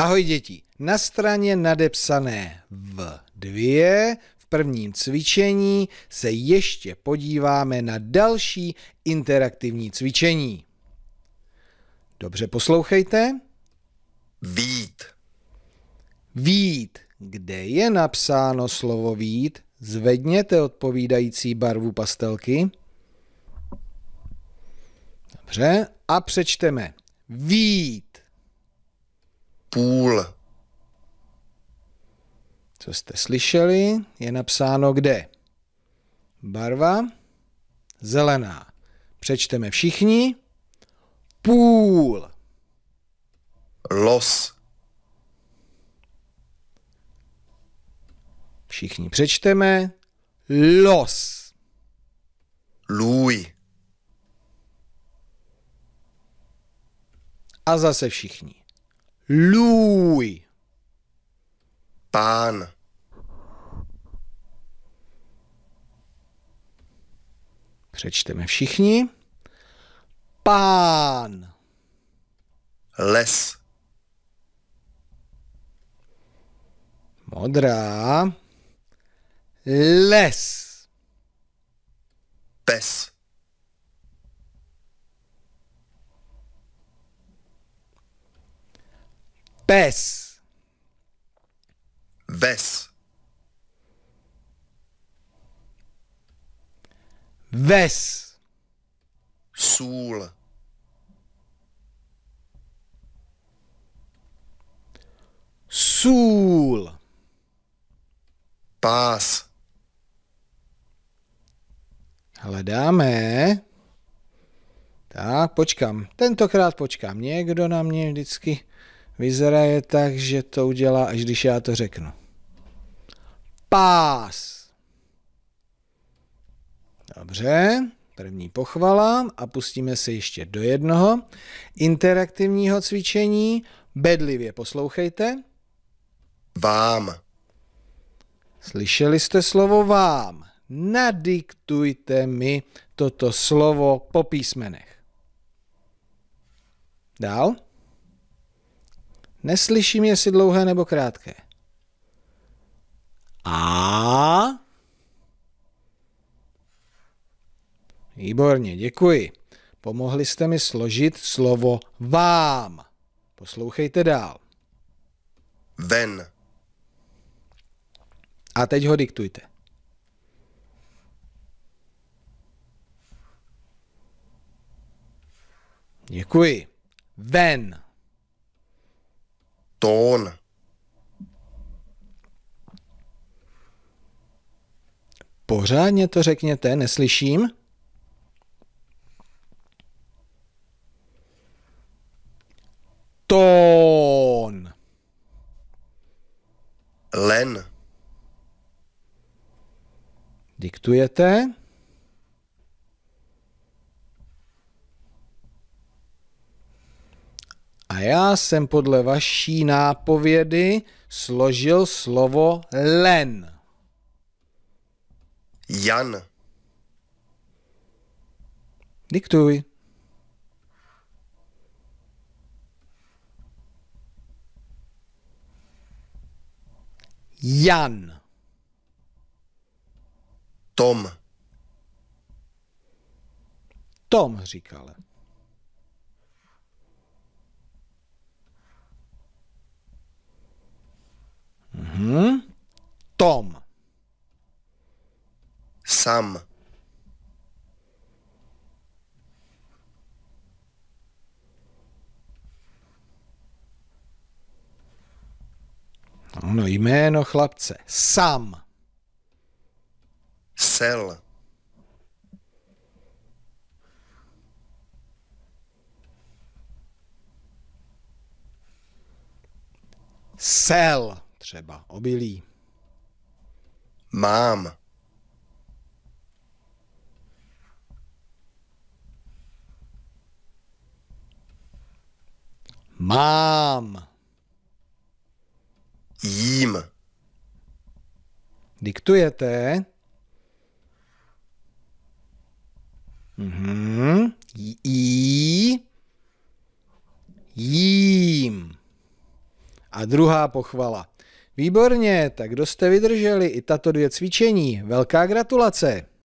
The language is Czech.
Ahoj děti, na straně nadepsané v dvě v prvním cvičení se ještě podíváme na další interaktivní cvičení. Dobře poslouchejte. Vít. Vít. Kde je napsáno slovo vít? Zvedněte odpovídající barvu pastelky. Dobře, a přečteme. Vít půl. Co jste slyšeli, je napsáno kde? Barva zelená. Přečteme všichni. Půl. Los. Všichni přečteme. Los. Lůj. A zase všichni. Lui. Pán. Přečteme všichni. Pán. Les. Modrá. Les. Pes. Pes. Ves. Ves. Sůl. Sůl. Pás. Hledáme. Tak, počkám. Tentokrát počkám. Někdo na mě vždycky je tak, že to udělá, až když já to řeknu. Pás. Dobře, první pochvala a pustíme se ještě do jednoho interaktivního cvičení. Bedlivě poslouchejte. Vám. Slyšeli jste slovo vám. Nadiktujte mi toto slovo po písmenech. Dál. Neslyším, jestli dlouhé nebo krátké. A? Výborně, děkuji. Pomohli jste mi složit slovo vám. Poslouchejte dál. Ven. A teď ho diktujte. Děkuji. Ven tón. Pořádně to řekněte, neslyším. Tón. Len. Diktujete? A já jsem podle vaší nápovědy složil slovo len. Jan. Diktuj. Jan. Tom. Tom, říkal. Mm-hmm. Tom. Sam. Ano, jméno chlapce. Sam. Sel. Sel třeba obilí. Mám. Mám. Jím. Diktujete. Mhm. Jí. Jím. A druhá pochvala. Výborně, tak kdo jste vydrželi i tato dvě cvičení. Velká gratulace!